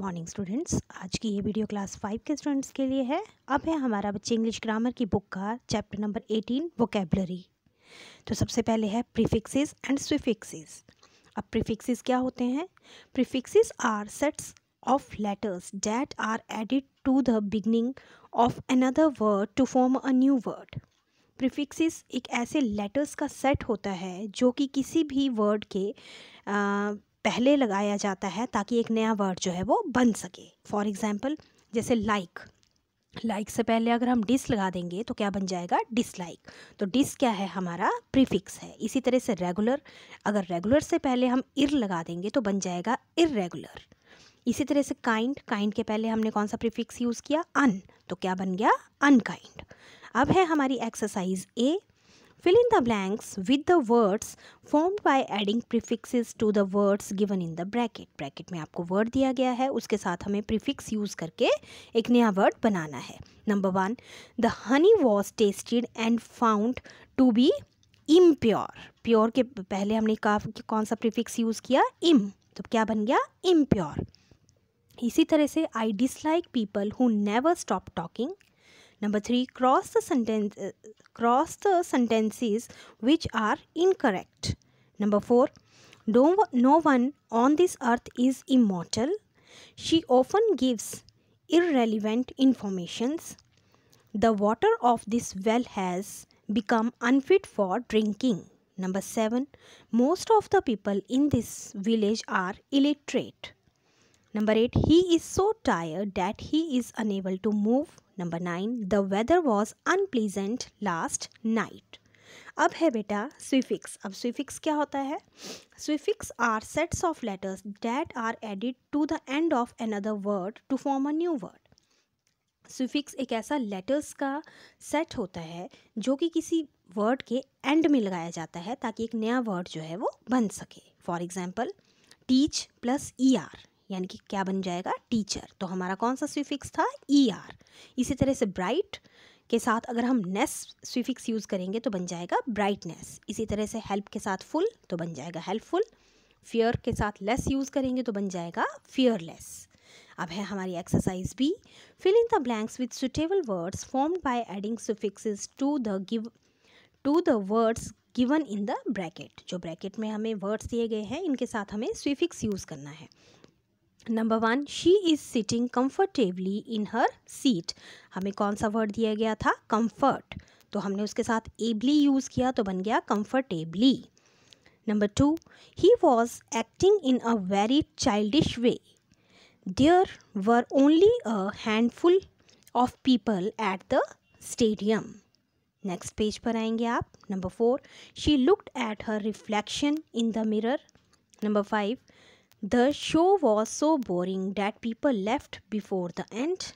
Morning students आज की ये वीडियो क्लास फाइव के स्टूडेंट्स के लिए है अब है हमारा बच्चे इंग्लिश ग्रामर की बुक का चैप्टर नंबर एटीन वोकेबलरी तो सबसे पहले है प्रीफिक्सेस एंड स्विफिक्सेस अब प्रीफिक्सेस क्या होते हैं prefixes are sets of letters that are added to the beginning of another word to form a new word prefixes एक ऐसे लेटर्स का सेट होता है जो कि किसी भी वर्ड के पहले लगाया जाता है ताकि एक नया वर्ड जो है वो बन सके फॉर एग्ज़ाम्पल जैसे लाइक like, लाइक like से पहले अगर हम डिस लगा देंगे तो क्या बन जाएगा डिसलाइक तो डिस क्या है हमारा प्रीफिक्स है इसी तरह से रेगुलर अगर रेगुलर से पहले हम इर लगा देंगे तो बन जाएगा इरेगुलर इसी तरह से काइंड काइंड के पहले हमने कौन सा प्रीफिक्स यूज़ किया अन तो क्या बन गया अनकाइंड अब है हमारी exercise A Fill in the blanks with the words formed by adding prefixes to the words given in the bracket. Bracket में आपको word दिया गया है उसके साथ हमें prefix use करके एक नया word बनाना है Number one the honey was tasted and found to be impure के पहले हमने कहा कि कौन सा प्रीफिक्स यूज़ किया इम तो क्या बन गया इम इसी तरह से I dislike people who never stop talking Number 3 cross the sentence uh, cross the sentences which are incorrect. Number 4 no, no one on this earth is immortal. She often gives irrelevant informations. The water of this well has become unfit for drinking. Number 7. Most of the people in this village are illiterate. Number 8. He is so tired that he is unable to move. Number nine the weather was unpleasant last night अब है बेटा suffixes अब suffixes क्या होता है suffixes are sets of letters that are added to the end of another word to form a new word suffixes एक ऐसा letters का सेट होता है जो कि किसी वर्ड के एंड में लगाया जाता है ताकि एक नया वर्ड जो है वो बन सके for example teach plus E R यानी कि क्या बन जाएगा टीचर तो हमारा कौन सा स्विफिक्स था ई e आर इसी तरह से ब्राइट के साथ अगर हम नेस स्विफिक्स यूज़ करेंगे तो बन जाएगा ब्राइटनेस इसी तरह से हेल्प के साथ फुल तो बन जाएगा हेल्पफुल फियर के साथ लेस यूज़ करेंगे तो बन जाएगा फियरलेस अब है हमारी exercise B fill in the blanks with suitable words form by adding suffixes to the give to the words given in the bracket जो ब्रैकेट में हमें वर्ड्स दिए गए हैं इनके साथ हमें स्विफिक्स यूज़ करना है number one she is sitting comfortably in her seat हमें कौन सा वर्ड दिया गया था कम्फर्ट तो हमने उसके साथ एबली यूज़ किया तो बन गया comfortably number two he was acting in a very childish way there were only a handful of people at the stadium next page पर आएंगे आप number four she looked at her reflection in the mirror number five The show was so boring that people left before the end.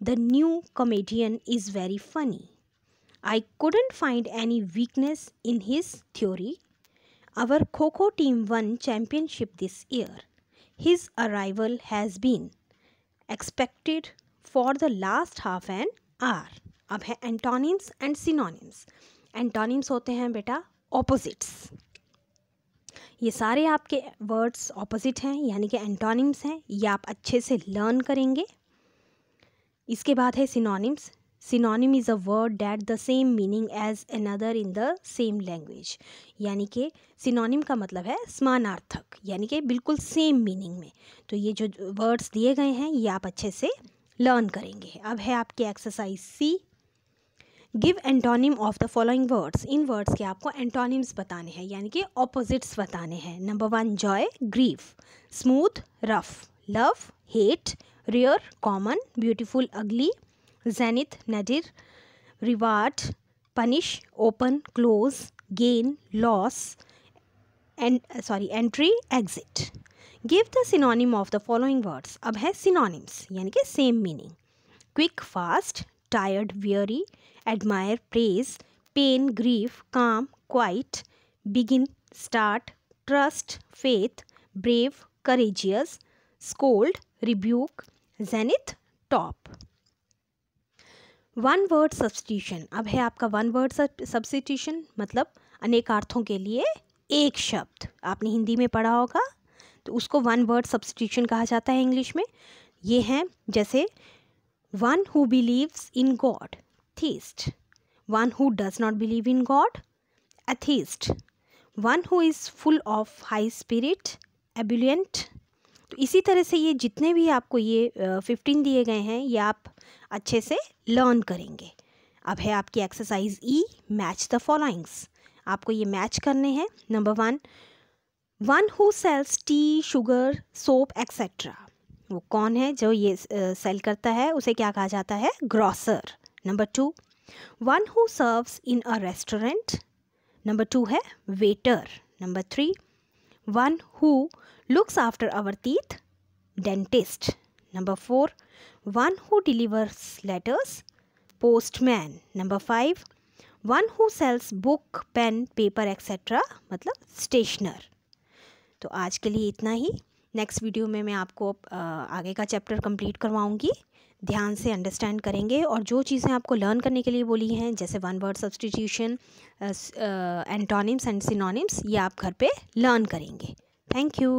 The new comedian is very funny. I couldn't find any weakness in his theory. Our Coco team won championship this year. His arrival has been expected for the last half an hour. अब है antonyms and synonyms antonyms होते हैं बेटा opposites ये सारे आपके words opposite हैं यानी कि एंटोनिम्स हैं ये आप अच्छे से लर्न करेंगे इसके बाद है synonyms synonym is a word that the same meaning as another in the same language यानी कि सिनोनिम का मतलब है समानार्थक यानी कि बिल्कुल सेम मीनिंग में तो ये जो वर्ड्स दिए गए हैं ये आप अच्छे से लर्न करेंगे अब है आपकी exercise C give antonym of the following words इन वर्ड्स के आपको एंटोनिम्स बताने हैं यानी कि ऑपोजिट्स बताने हैं number one joy grief smooth rough love hate rare common beautiful ugly zenith nadir reward punish open close gain loss and sorry entry exit give the synonym of the following words अब है synonyms यानी कि same meaning quick fast tired weary admire, praise, pain, grief, calm, quiet, begin, start, trust, faith, brave, courageous, scold, rebuke, zenith, top. One word substitution अब है आपका one word substitution मतलब अनेक अर्थों के लिए एक शब्द आपने हिंदी में पढ़ा होगा तो उसको वन वर्ड सब्सटीट्यूशन कहा जाता है इंग्लिश में ये हैं जैसे one who believes in God atheist one who does not believe in god atheist one who is full of high spirit ebullient तो इसी तरह से ये जितने भी आपको ये फिफ्टीन दिए गए हैं ये आप अच्छे से लर्न करेंगे अब है आपकी exercise E match the followings आपको ये मैच करने हैं number one one who sells tea sugar soap etcetera वो कौन है जो ये सेल करता है उसे क्या कहा जाता है grocer number two one who serves in a restaurant number two है waiter number three one who looks after our teeth dentist number four one who delivers letters postman number five one who sells book pen paper etcetera मतलब stationer तो आज के लिए इतना ही next video में मैं आपको आगे का चैप्टर कंप्लीट करवाऊंगी ध्यान से अंडरस्टैंड करेंगे और जो चीज़ें आपको लर्न करने के लिए बोली हैं जैसे one word substitution antonyms and synonyms ये आप घर पे लर्न करेंगे थैंक यू